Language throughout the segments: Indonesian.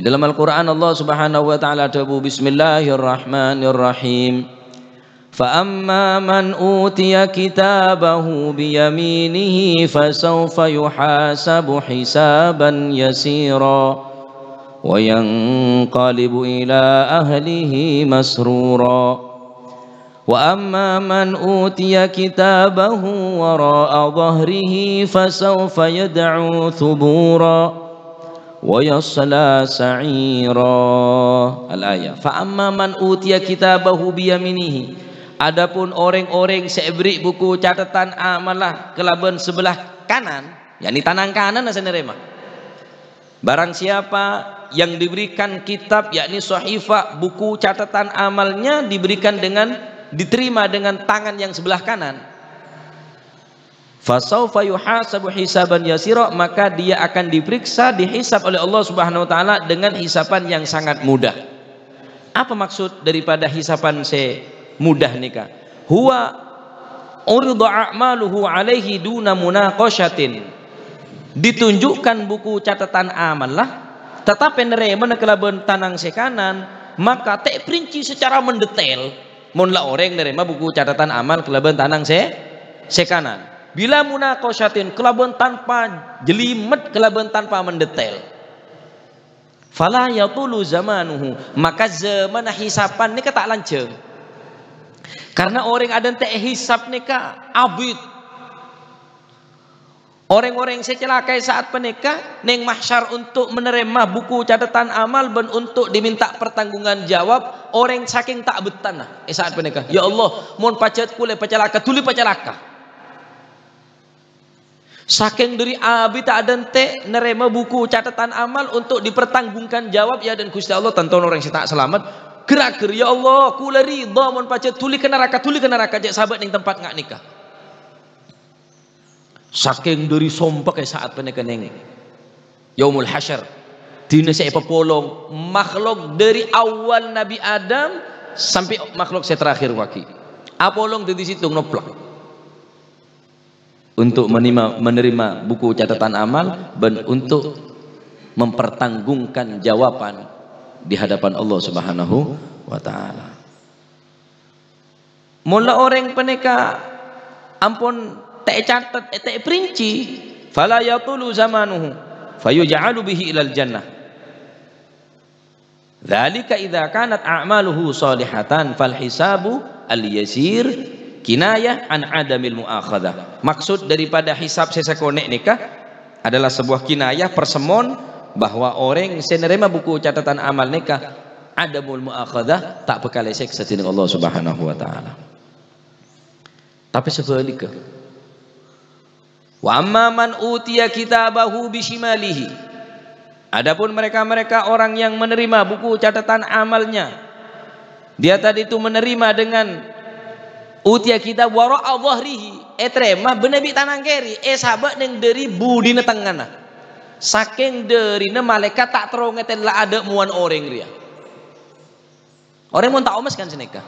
dalam Al-Quran Allah subhanahu wa ta'ala tabu Bismillahirrahmanirrahim فأما من أوتي كتابه بيمينه فسوف يحاسب حسابا يسيرا وينقلب إلى أهله مسرورا وأما من أوتي كتابه وراء ظهره فسوف يدعو ثبوراً ويصلى سعيرا الآية فأما من أوتي كتابه بيمينه Adapun orang-orang seibrik buku catatan amalah kelaban sebelah kanan, yakni tangan kanan saya nerima. Barang siapa yang diberikan kitab yakni sohifa buku catatan amalnya diberikan dengan diterima dengan tangan yang sebelah kanan Fasaufa yuhasabu hisaban yasira maka dia akan diperiksa dihisap oleh Allah Subhanahu wa taala dengan hisapan yang sangat mudah. Apa maksud daripada hisapan se mudah nikah? Huwa urdu a'maluhu alaihi duna munaqashatin. Ditunjukkan buku catatan amal lah tetapi nerema kelaben tanang sekanan maka tak perinci secara mendetail mun la orang nerema buku catatan amal kelaben tanang se sekanan Bila munakosyatin kelabuan tanpa jelimet, kelabuan tanpa mendetail. Fala yatulu zamanuhu, maka zaman hisapan ini tak lanceng. Karena orang ada teh hisap nika abid. Orang-orang yang saat menikah neng mahsyar untuk menerima buku catatan amal ben untuk diminta pertanggungan jawab orang saking tak betanah eh, saat menikah. Ya Allah, mohon pacet kule pacalaka, tuli pacalaka. Saking dari abi tak ada te nerema buku catatan amal untuk dipertanggungkan jawab ya dan Gusti Allah tentu orang yang tak selamat. Gerak ya Allah, kulari doa mun pacet tuli ke neraka, tuli ke neraka jek sahabat yang tempat ngak nikah. Saking dari sompak ya saat peneken ning. Yaumul hasyar. Dina saya pepolong makhluk dari awal Nabi Adam sampai makhluk saya terakhir waki. Apolong dari situ ngeplak untuk menerima, menerima buku catatan amal dan untuk mempertanggungkan jawaban di hadapan Allah Subhanahu wa taala. Mula orang peneka ampun tak catat tak perinci fala yatulu zamanuhu fayuj'alu bihi ilal jannah. Dzalika idza kanat a'maluhu salihatan fal hisabu al yasir kinayah an adamil muakhadah. Maksud daripada hisab sesa konek nikah adalah sebuah kinayah persemon bahwa orang senerima buku catatan amal nikah adamul muakhadah tak pekalesek setineng Allah Subhanahu wa taala. Tapi sebalik Wa amma man utiya kitabahu bishimalihi. Adapun mereka-mereka orang yang menerima buku catatan amalnya. Dia tadi itu menerima dengan utia kita waro rihi etrema eh, benebi tanang keri eh sahabat neng dari budi tengana ah. saking dari ne malaikat tak terong lah ada muan orang ria orang mau tak omes kan seneka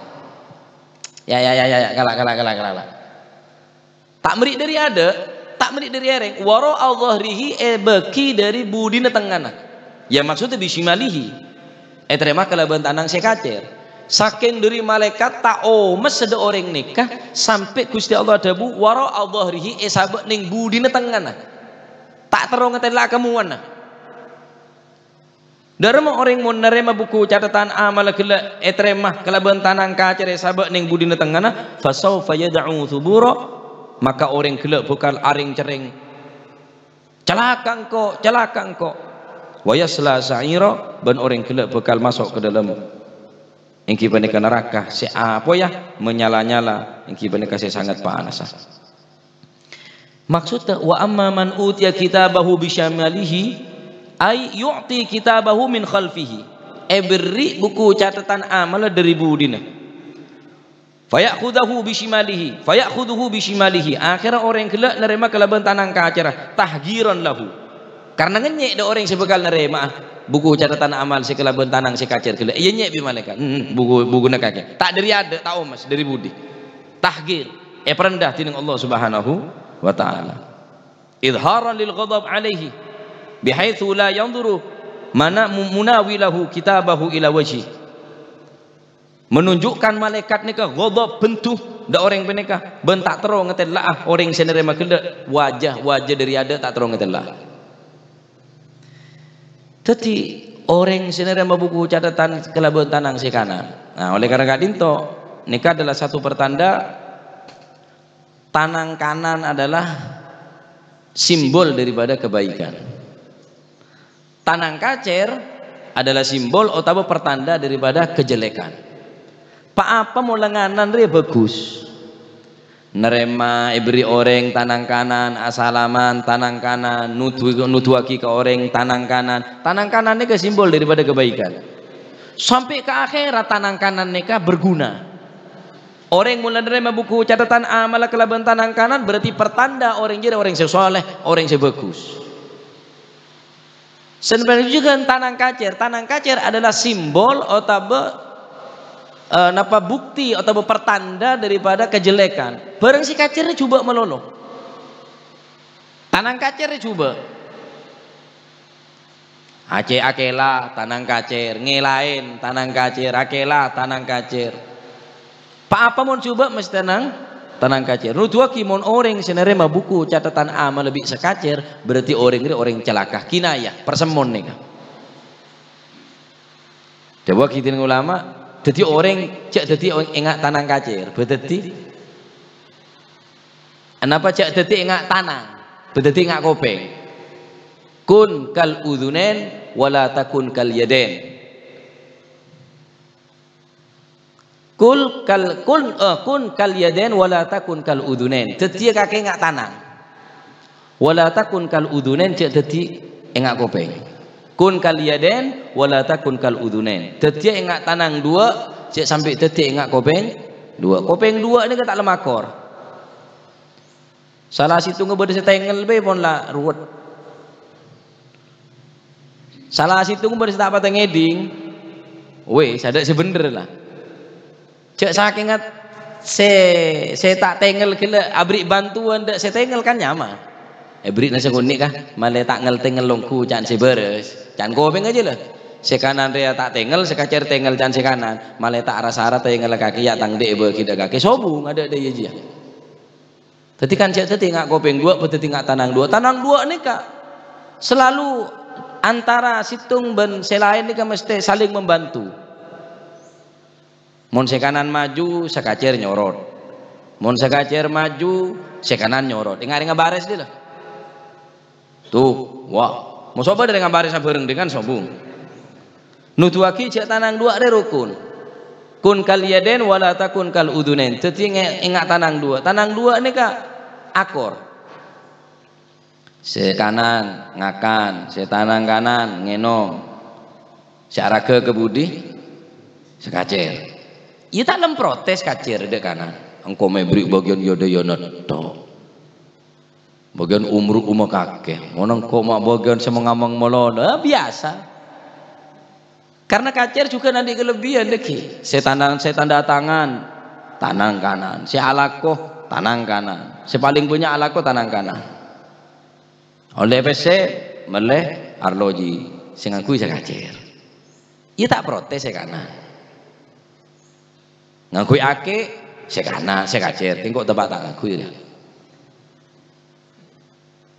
ya ya ya ya, ya. kalah kalah kalah kalah tak merik dari ada tak merik dari ereng waro rihi eh beki dari budi tengana ah. ya maksudnya bisimalihi etrema eh, kalau tanang sekacer saking dari malaikat tak omes ada orang nikah sampai Gusti Allah dabu waro Allah rihi esabek eh, ning budi tengana ah. tak terong ngetela kemuana ah. Dharma orang mau nerima buku catatan amal gela etrema eh, kelaban tanang kacer esabek eh, ning budine tengana ah. fasau fayadau suburo maka orang gela bukan aring cering celaka kok celakang kok wayasla sa'ira ban orang gela bekal masuk ke dalam Engki peneka neraka si apa ya menyala-nyala engki peneka si sangat panas. Maksudnya wa amma man utiya kitabahu bisyamalihi ay yu'ti kitabahu min khalfihi. Eberi eh, buku catatan amal dari budina. Fayakhudahu bishimalihi, fayakhuduhu bishimalihi. Akhirnya orang kelak nerima kelaban tanang ke tahgiran lahu karena ngenyek ada orang sebekal nere maaf buku catatan amal si kelabun tanang si kacir kele iya nyek bimaleka hmm, hmm, buku buku nak tak dari ada tak mas dari budi tahgil eh perendah tining Allah subhanahu wa ta'ala idharan lil ghadab alaihi bihaithu la yanduru mana munawilahu kitabahu ila wajih menunjukkan malaikat nikah ghadab bentuh da orang penikah bentak terong ngetelaah orang senerema kelak wajah wajah dari ada tak terong ngetelaah jadi orang sinere buku catatan kelabu tanang si kana. Nah, oleh karena kadinto nikah adalah satu pertanda tanang kanan adalah simbol daripada kebaikan. Tanang kacer adalah simbol atau pertanda daripada kejelekan. Pak apa mau lenganan dia bagus nerema ibri orang tanang kanan asalaman tanang kanan nutu nutuaki ke orang tanang kanan tanang kanan ini simbol daripada kebaikan sampai ke akhirat tanang kanan neka berguna orang mulai nerema buku catatan amalah kelaban tanang kanan berarti pertanda orang jadi orang sesoleh orang sebagus sebenarnya juga tanang kacer tanang kacer adalah simbol otabe uh, napa bukti atau pertanda daripada kejelekan. Bareng si kacirnya coba melono. Tanang kacirnya coba. Aceh akela tanang kacir, ngelain tanang kacir, akela tanang kacir. Pak apa mau coba mesti tenang tanang kacir. Nu dua kimon orang senere mah buku catatan ama lebih sekacir berarti orang ini orang celaka kinayah persemon nih. Coba kita ulama jadi orang cek jadi orang ingat tanang kacir, berarti kenapa cek jadi ingat tanang, berarti ingat kopeng. Kun kal udunen, wala takun kal yaden. Kul kal kun eh, kun kal yaden, wala takun kal udunen. Jadi kakek ingat tanang, wala takun kal udunen cek jadi ingat kopeng kun kal yaden wala takun kal udunen tetik ngak tanang dua cek sampai tetik ngak kopeng dua kopeng dua ni tak lemakor salah situ ngebode setengel be pon lah ruwet salah situ ngebode setak pateng eding weh sadak sebener lah cek saking ingat se se tak tengel kena abrik bantuan dak saya tengel kan nyaman ebrit eh, nasa kunik kah male tak ngel tengelongku jangan si beres can kopeng aja lah si kanan tak tengel si kacer tengel sekanan. si kanan male tak arah arah tengel kaki ya tang debo kita kaki sobu ada ada ya jia tadi kan cek tadi ngak kopeng dua peti tingkat tanang dua tanang dua nih kak selalu antara situng ben selain nih mesti saling membantu mon sekanan maju sekacer nyorot mon sekacer maju sekanan nyorot ingat ingat bares dia lah tuh wah mau sobat dengan barisa bareng dengan sombong nutuaki cek tanang dua ada rukun kun kal yaden wala takun kal udunen jadi ingat tanang dua tanang dua ini kak akor Sekanan ngakan se tanang kanan ngeno. secara ke kebudi sekacir kita ya lem protes kacir dek kanan engkau memberi bagian yode yonot toh bagian umruk umur kakek monang koma bagian semengamang melon eh, biasa karena kacer juga nanti kelebihan lagi saya tanda saya tanda tangan tanang kanan saya alako tanang kanan saya paling punya alako tanang kanan oleh PC meleh arloji saya saya kacer ia tak protes saya kanan ngakui ake saya kanan saya kacer tingkok tempat tak ya.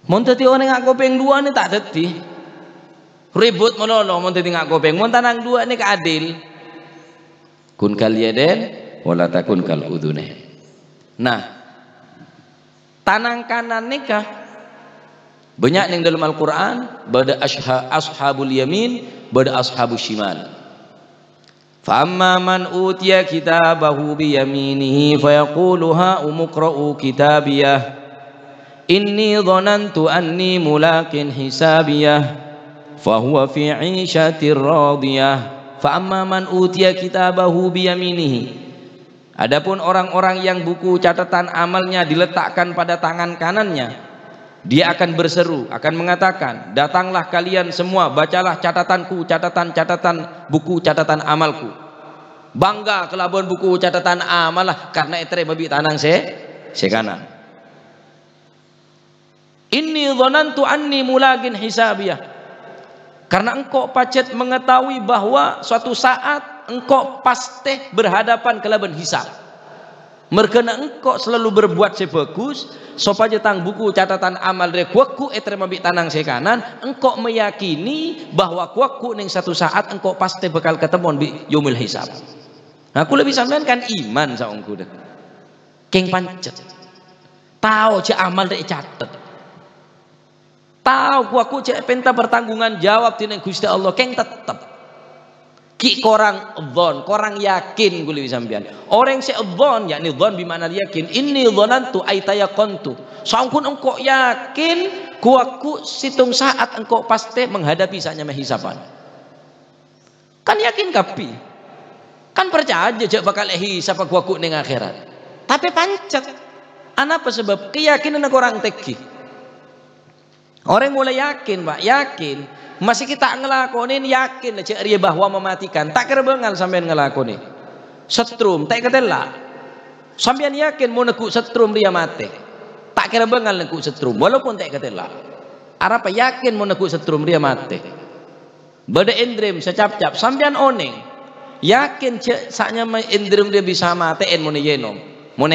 Mau dadi orang ngak peng dua ini tak dadi. Ribut menolong mau dadi ngak peng. mau tanang dua ini keadil. Kun kal yaden wala takun kal udune. Nah, tanang kanan nikah banyak yang dalam Al-Quran bada ashha, ashabul yamin bada ashabul shimal فأما من أوتي كتابه بيمينه فيقول هاؤم اقرءوا inni dhanantu anni mulakin hisabiyah fahuwa fi 'ishatir radiyah fa man utiya kitabahu biyaminihi Adapun orang-orang yang buku catatan amalnya diletakkan pada tangan kanannya, dia akan berseru, akan mengatakan, "Datanglah kalian semua, bacalah catatanku, catatan-catatan buku catatan amalku." Bangga kelabuan buku catatan amalah karena itu babi tanang ini dhanantu anni mulagin hisabiyah. Karena engkau pacet mengetahui bahwa suatu saat engkau pasti berhadapan kelaban hisab. Merkena engkau selalu berbuat sebagus, sopaja tang buku catatan amal dari kuaku eh, bi tanang sekanan, engkau meyakini bahwa kuaku neng satu saat engkau pasti bekal ketemu bi yomil hisab. aku nah, lebih sampean kan iman saungku deh. keng pancet. Tahu je amal dari catet. Tahu aku cek penta pertanggungan jawab tineng Gusti Allah keng tetep. Ki korang dzon, korang yakin kuli sampean. Orang sing dzon yakni dzon bimana yakin. Ini Inni tu aitaya kontu. Sangkun engkau yakin kuaku situng saat engkau pasti menghadapi saatnya hisapan. Kan yakin kapi. Kan percaya aja bakal hisap kuaku ning akhirat. Tapi pancet. Anapa sebab keyakinan orang teki. Orang mulai yakin, Pak, yakin. Masih kita ngelakonin yakin aja dia bahwa mematikan. Tak kerbengan sampean ngelakoni Setrum, tak ketela. Sampean yakin mau neku setrum dia mati. Tak kerbengan neku setrum walaupun tak ketela. Arapa yakin mau neku setrum dia mati. Beda indrim secap-cap sampean oning. Yakin cek saknya indrim dia bisa mati en mau yenom, mau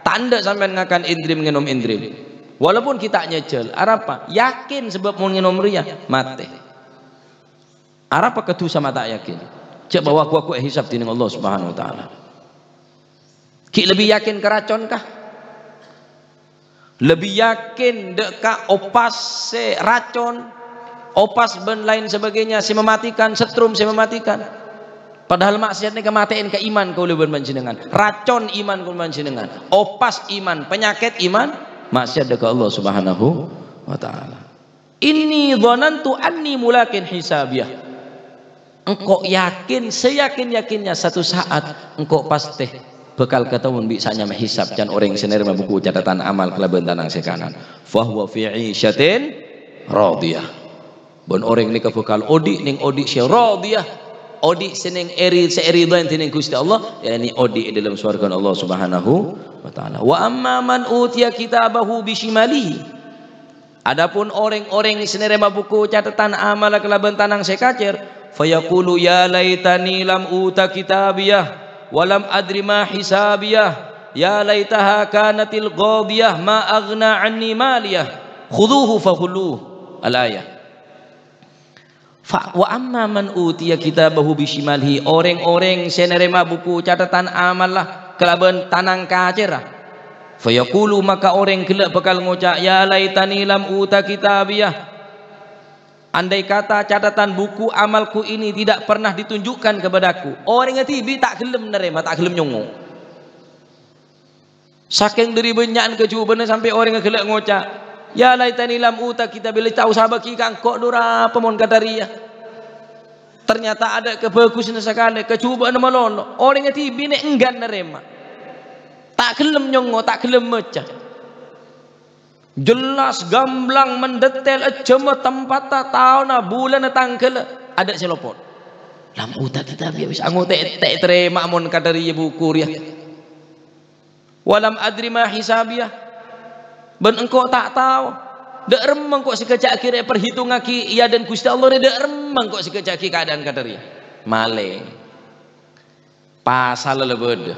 Tanda sampean ngakan indrim ngenom indrim. Walaupun kita nyejel, apa? yakin sebab mau nginom ya mati. Apa ketu sama tak yakin. Cek bahwa gua aku hisab dening Allah Subhanahu wa taala. Ki lebih yakin keracon kah? Lebih yakin deka opas se racon, opas ben lain sebagainya si mematikan, setrum si mematikan. Padahal maksiatnya kematian ke iman kau lebih dengan Racon iman kau dengan Opas iman, penyakit iman, maksiat dekat Allah Subhanahu wa taala. Inni dhanantu anni mulakin hisabiyah. Engkau yakin, seyakin-yakinnya satu saat engkau pasti bekal ketemu bisa nyampe hisab dan orang sendiri membuku catatan amal kelebihan tanang sekanan. Fahuwa fi isyatin radiyah. Bon orang ini kebekal odik ning odik syah radiyah odi seneng eri seeridoan tining Gusti Allah yakni odi dalam swarga Allah Subhanahu wa taala wa amma man utiya kitabahu bishimalihi Adapun orang-orang yang senerima buku catatan amal kelaban tanang sekacer fayaqulu ya laitani lam uta kitabiyah walam adri ma hisabiyah ya laitaha kanatil ghadiyah ma agna anni maliyah khuduhu fahuluh al Fa wa amma man utiya kitabahu bisyimalihi orang-orang senerema buku catatan amal lah kelaban tanang kacera lah fayaqulu maka orang gelak bakal ngocak ya laitani lam uta kitabiyah Andai kata catatan buku amalku ini tidak pernah ditunjukkan kepadaku. Orang yang tibi tak gelem nerima, tak gelem nyungu Saking dari benyaan kecubannya sampai orang yang gelak ngocak. Ya laitani lam uta kita bila tahu sabaki kang kok dura pemohon kata ria. Ternyata ada kebagusan sekali, kecubaan malono. Orang yang tibi nek enggan nerima. Tak kelem nyongo, tak kelem mecah. Jelas gamblang mendetail cuma tempat tak tahu na bulan tangkel ada selopot. Lam uta kita biasa anggota tak terima mon kata ria buku ria. Walam adri ma hisabiyah ben engkau tak tahu Dek remeng kok sekejak kira perhitung aki ya dan kusta Allah dek remeng kok kira keadaan kadari male pasal lebed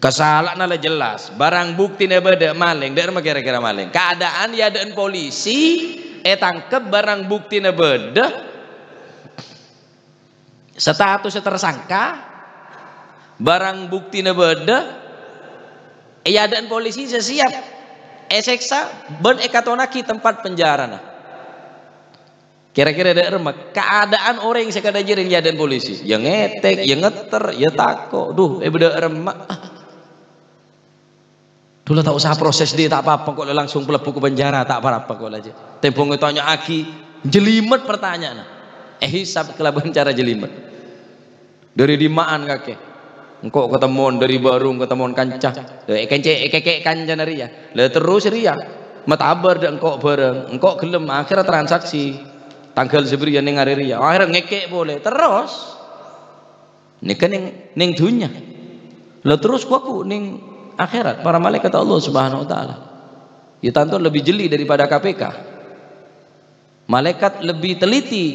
kesalahan nala jelas barang bukti ne beda maling Dek remeng kira-kira maling keadaan ya dan polisi etang eh, ke barang bukti ne beda status tersangka barang bukti ne beda ya dan polisi siap eseksa ben ekatonaki tempat penjara nah. kira-kira ada remek keadaan orang yang sekadar jering ya dan polisi yang ngetek yang ngeter yang tako duh eh beda remek dulu tak usah proses dia tak apa-apa kok langsung pelaku ke penjara tak apa-apa kok aja itu tanya aki jelimet pertanyaan eh hisap kelabu cara jelimet dari dimaan kakek engkau ketemuan dari barung ketemuan kancah eh, kence eh, keke kancah dari ya lah terus ria matabar dan engkau bareng engkau gelem akhirnya transaksi tanggal seberian yang hari ria akhirnya ngekek boleh terus ini kan yang neng dunia lah terus kuaku neng akhirat para malaikat Allah subhanahu wa ta'ala ya tantun lebih jeli daripada KPK malaikat lebih teliti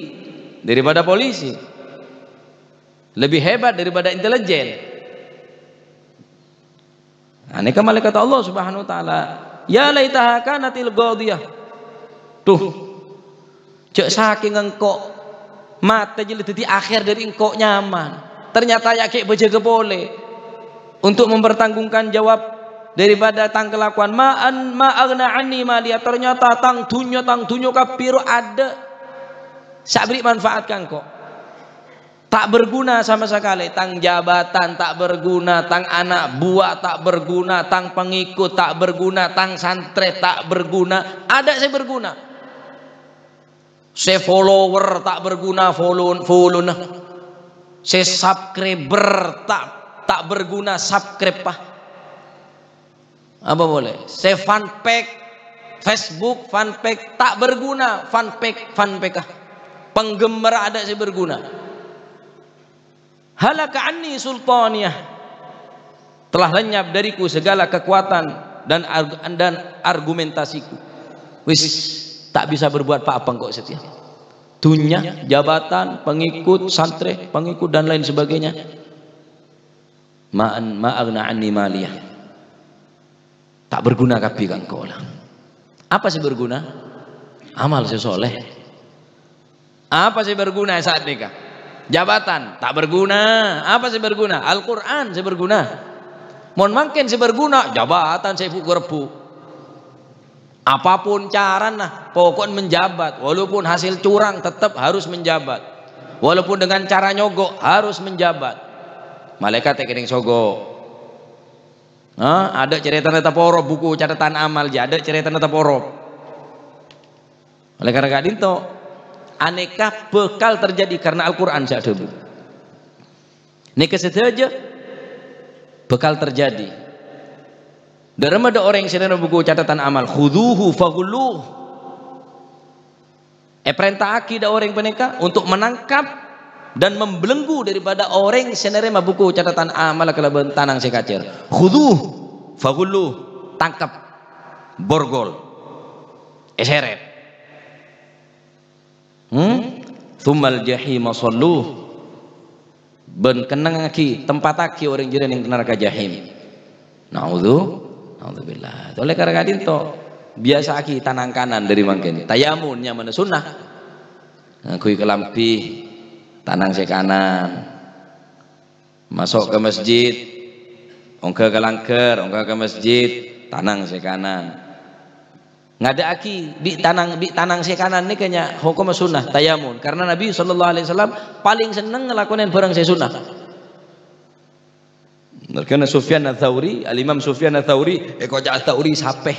daripada polisi lebih hebat daripada intelijen Aneh malaikat Allah Subhanahu wa taala, "Ya laitaha kanatil ghadiyah." Tuh. Cek saking engkok mata jadi dadi akhir dari engkok nyaman. Ternyata ya kek bejaga boleh untuk mempertanggungkan jawab daripada tang kelakuan ma'an ma'agna anni malia ternyata tang dunya tang dunya kapiro ada sabri manfaatkan kok tak berguna sama sekali tang jabatan tak berguna tang anak buah tak berguna tang pengikut tak berguna tang santri tak berguna ada saya berguna saya follower tak berguna follow nah. saya subscriber tak tak berguna subscribe pah apa boleh saya fanpage Facebook fanpage tak berguna fanpage fanpage kah penggemar ada saya berguna halaka anni sultaniyah telah lenyap dariku segala kekuatan dan dan argumentasiku wis tak bisa berbuat apa-apa kok setia dunia jabatan pengikut santri pengikut dan lain sebagainya ma'an ma'agna anni maliyah tak berguna kapi kan kau lah apa sih berguna amal sesoleh apa sih berguna saat nikah jabatan tak berguna apa sih berguna Al-Quran sih berguna mohon makin sih berguna jabatan saya rebu apapun cara nah pokoknya menjabat walaupun hasil curang tetap harus menjabat walaupun dengan cara nyogok harus menjabat malaikat tekening sogo Nah, ada cerita neta poro buku catatan amal jadi ada cerita neta poro oleh karena kadin aneka bekal terjadi karena Al-Quran saat itu. Ini aja bekal terjadi. Dalam ada orang yang sedang buku catatan amal, khuduhu fagulu, Eh perintah aki ada orang peneka untuk menangkap dan membelenggu daripada orang senerema buku catatan amal kelaban si sekacir. Khuduh fagulu tangkap borgol. Eseret. Eh, hmm? tumal jahim salluh ben kenang aki tempat aki orang jiran yang neraka jahim naudhu naudzubillah oleh karena itu biasa aki tanang kanan dari Tayamun yang mana sunnah nah, kui kelampi tanang si kanan masuk ke masjid ongke ke langker ongke ke masjid tanang si kanan ada aki bi tanang bi tanang si kanan ni kayaknya hukum sunnah tayamun karena Nabi sallallahu alaihi wasallam paling seneng ngelakuin barang si sunnah karena Sufyan ats alimam Al Imam Sufyan ats eh kau ja ats sapeh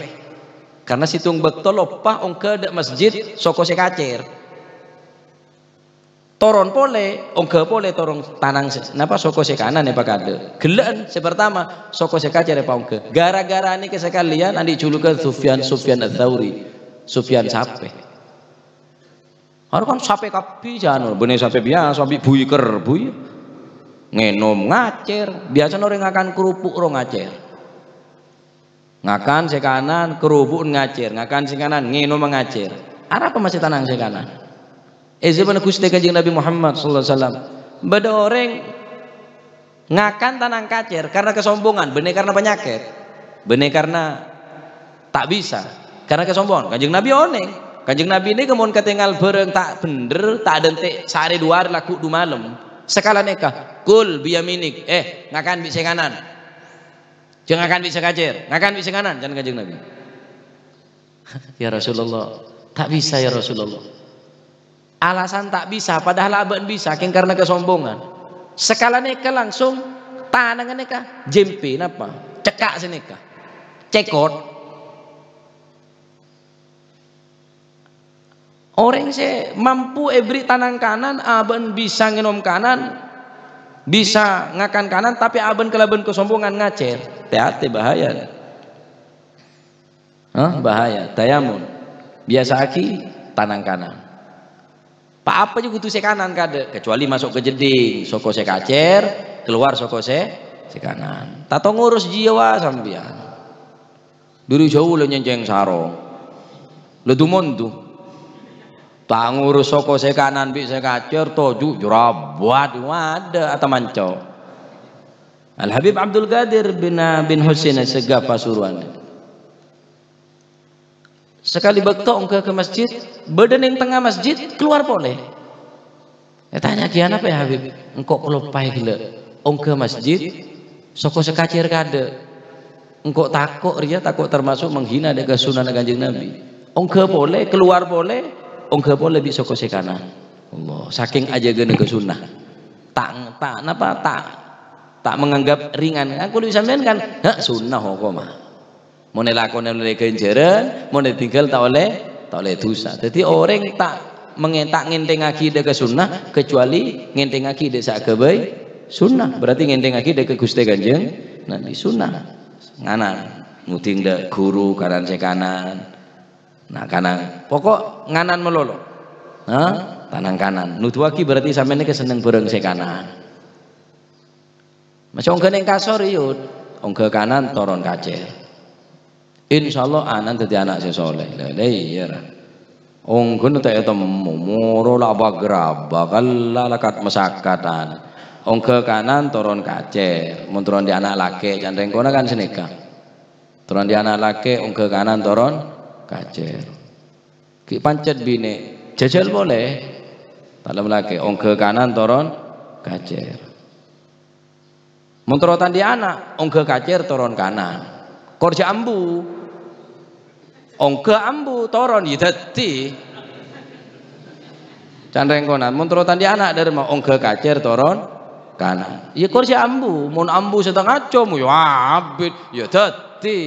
karena situ betul lupa ongke dak masjid soko sekacir toron pole ongga pole torong tanang napa soko sekanan ya Pak Kade? gelan sepertama soko sekaca ya ongke. gara-gara ini kesekalian nanti julukan Sufyan Sufyan Atsauri Sufyan sape harus kan sape kapi jano, bener sape biasa sape bui ker bui ngenom ngacer biasa orang akan kerupuk orang ngacer ngakan sekanan kerupuk ngacer ngakan sekanan ngenom ngacer arah apa masih tanang sekanan Eh zaman kusti kanjeng Nabi Muhammad sallallahu alaihi wasallam. Beda orang ngakan tanang kacer karena kesombongan, bener karena penyakit. Bener karena tak bisa karena kesombongan. Kanjeng Nabi oneng. Kanjeng Nabi ini kemun ketinggal bareng tak bener, tak dentik sehari dua hari laku du malam. Sekala nikah, kul biyaminik. Eh, ngakan bisa kanan. Jangan akan bisa kacer, ngakan bisa kanan jangan kanjeng Nabi. ya Rasulullah, tak bisa ya Rasulullah alasan tak bisa padahal aben bisa king karena kesombongan sekala neka langsung tanangan neka jempe apa? cekak seneka cekot orang se mampu ebri tanang kanan aben bisa nginom kanan bisa ngakan kanan tapi aben kelaben kesombongan ngacer hati bahaya Hah? bahaya tayamun biasa aki tanang kanan Pak apa juga tuh sekanan kade kecuali masuk ke jeding soko sekacer keluar soko se sekanan tato ngurus jiwa sampean dulu jauh lo nyenceng sarong lo tumun tuh tak ngurus soko sekanan bi sekacer toju jurabat wadah atau manco Al Habib Abdul Qadir bin bin Husain segapa suruhan Sekali bakto ongke ke masjid, badan yang tengah masjid keluar boleh. Ya tanya kian apa ya Habib? Engkau kelupai gila. Ongke masjid, soko sekacir kade. Engkau takut ria takut termasuk menghina dengan sunnah kanjeng Nabi. Ongke boleh keluar boleh, ongke boleh bisa soko sekana. Allah, saking aja gana ke sunnah. Tak tak napa tak tak menganggap ringan. Aku disampaikan kan, sunnah hukumah. Oh, Mone lakone oleh ganjaran, mone tinggal tak oleh tak oleh dosa. Jadi orang tak mengentak ngenteng akidah ke sunnah kecuali ngenteng akidah sakabai sunnah. Berarti ngenteng aki ke Gusti Kanjeng nanti sunnah. Nganan nguting de guru kanan sekanan. Nah kanan pokok nganan melolo. Nah, tanang kanan. Nutuaki berarti sampai ini keseneng bareng sekanan. kanan. Macam ongke kasor iya. ongke kanan toron kacer insyaallah anan dadi anak sing saleh lha iya onggon tak temu moro laba geraba kala lakat masakatan ong ke kanan turun kace mun turun di anak laki candeng kona kan senika turun di anak laki ong ke kanan turun kace ki pancet bine jajal boleh dalam laki ong ke kanan turun kacer mun di anak ongke ke kacer turun kanan korja ambu ongke ambu toron yidati ya can rengkonan mun turutan di anak dari mau ongke kacer toron kanan ya kursi ambu mun ambu setengah com ya abid munt ya dati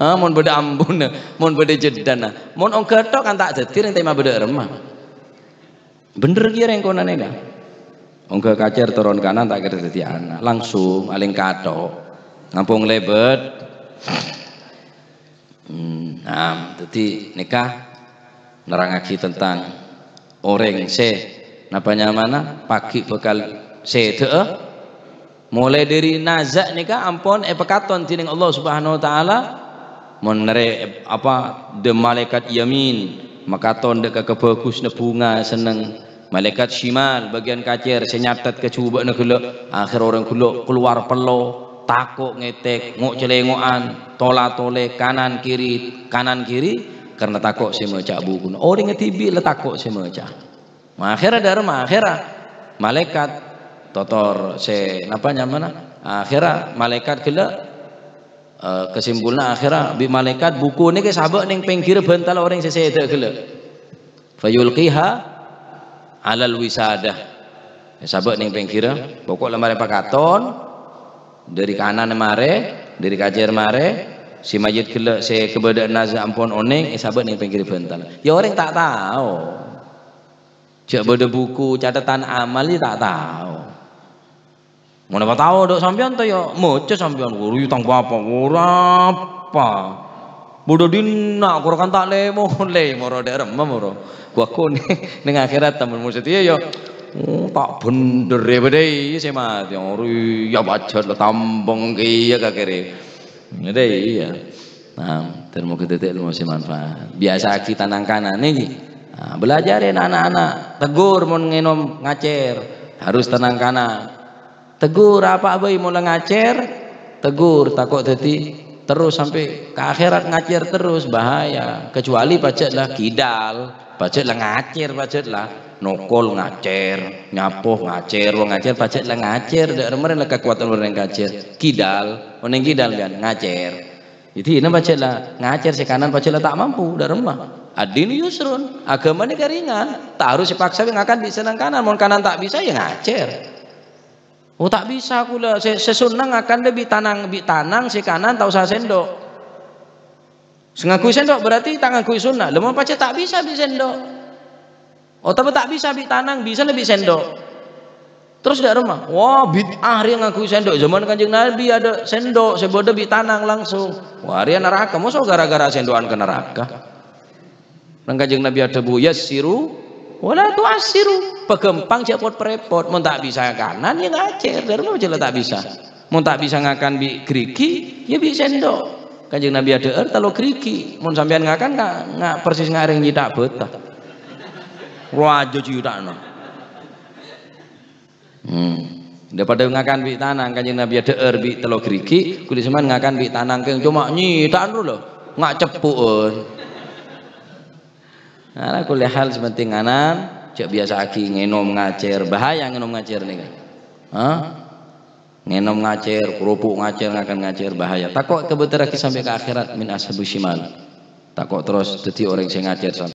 ah mun beda ambun mun beda jedana mun ongke tok kan tak dati tema beda remah bener ki rengkonan ini ongke kacer toron kanan tak kira dadi anak langsung aling kato. ngampung lebet nah, jadi nikah nerangaki tentang orang se namanya mana pagi bekal se eh. mulai dari nazak nikah ampun eh pekaton tining Allah Subhanahu wa taala menere apa de malaikat yamin makaton dek ke nebunga seneng malaikat shimal bagian kacir senyatat kecuba ne gelek akhir orang gelek keluar pelo takut ngetek ngok celengokan tola tole kanan kiri kanan kiri karena takut si meca buku orang oh, ngetibi le takut si meca akhirnya dari akhirnya malaikat totor se apa nyamana akhirnya malaikat kela eh, kesimpulan akhirnya bi malaikat buku ini ke sabak neng pinggir bantal orang sese itu kela fayulqiha alal wisadah sabak neng pinggir pokok lemari pakaton dari kanan mare dari kajer mare si majid kele si kebedak naza ampun oneng isabat eh, yang pinggir bentan ya orang tak tahu cek beda buku catatan amal ya tak tahu Mana apa tahu dok sampean tuh ya? mo cak sampean guru iya, tang apa ora apa bodoh dina kurang kan tak lemo lemo ora derem ora gua kuning dengan akhirat temen mesti iya, ya yo tak bener ya bedai saya mati ngori ya baca lah tambang kia ya kakere. Ngede iya. Nah, termo kita tidak masih manfaat. Biasa kita nang kanan nih. Nah, belajarin ya, anak-anak. Tegur mau ngenom ngacer harus tenang kanan. Tegur apa abai mau ngacer. Tegur takut tadi terus sampai ke akhirat ngacir terus bahaya kecuali pacet lah kidal pacet lah ngacer lah nokol ngacer nyapoh ngacer wong ngacer pacet lah ngacer dak lah kekuatan orang ngacer kidal orang kidal kan ngacer jadi ini pacet lah ngacer si kanan pacet lah tak mampu dak remah adil yusrun agama ini ringan tak harus dipaksa yang akan bisa nang kanan mau kanan tak bisa ya ngacer Oh tak bisa aku lah sesunang akan lebih tanang lebih tanang si kanan tahu saya sendok. Sengaku sendok berarti tangan kui sunnah. Lemah pacet tak bisa bisa sendok. Oh tapi tak bisa bi tanang, bisa lebih sendok. Terus dari rumah, wah bid'ah dia ngaku sendok. Zaman kanjeng Nabi ada sendok, sebodoh bi tanang langsung. Wah dia neraka, masa gara-gara sendokan ke neraka. Nang kanjeng Nabi ada bu siru wala tu asiru. Pegempang cepot prepot mau tak bisa kanan ya ngacir Dari rumah jelas tak bisa. Mau tak bisa ngakan bi kriki ya bi sendok. Kanjeng Nabi ada er, kalau kriki mau sampean ngakan nggak nggak persis ngareng jidak betah. Raja ciutakno. Hmm. Daripada ngakan bi tanang kanjeng Nabi ada er bi telo grigi, kudu seman ngakan bi tanang keng cuma nyitaan loh, Ngak cepuun. Eh. Nah, kuliah hal sementing anan, cek biasa aki ngenom ngacer, bahaya ngenom ngacer nih kan. Hah? ngenom ngacir, kerupuk ngacir, ngakan ngacir bahaya. Takut kebetulan sampai ke akhirat min ashabu shimal. Takut terus jadi orang yang ngacir. sampai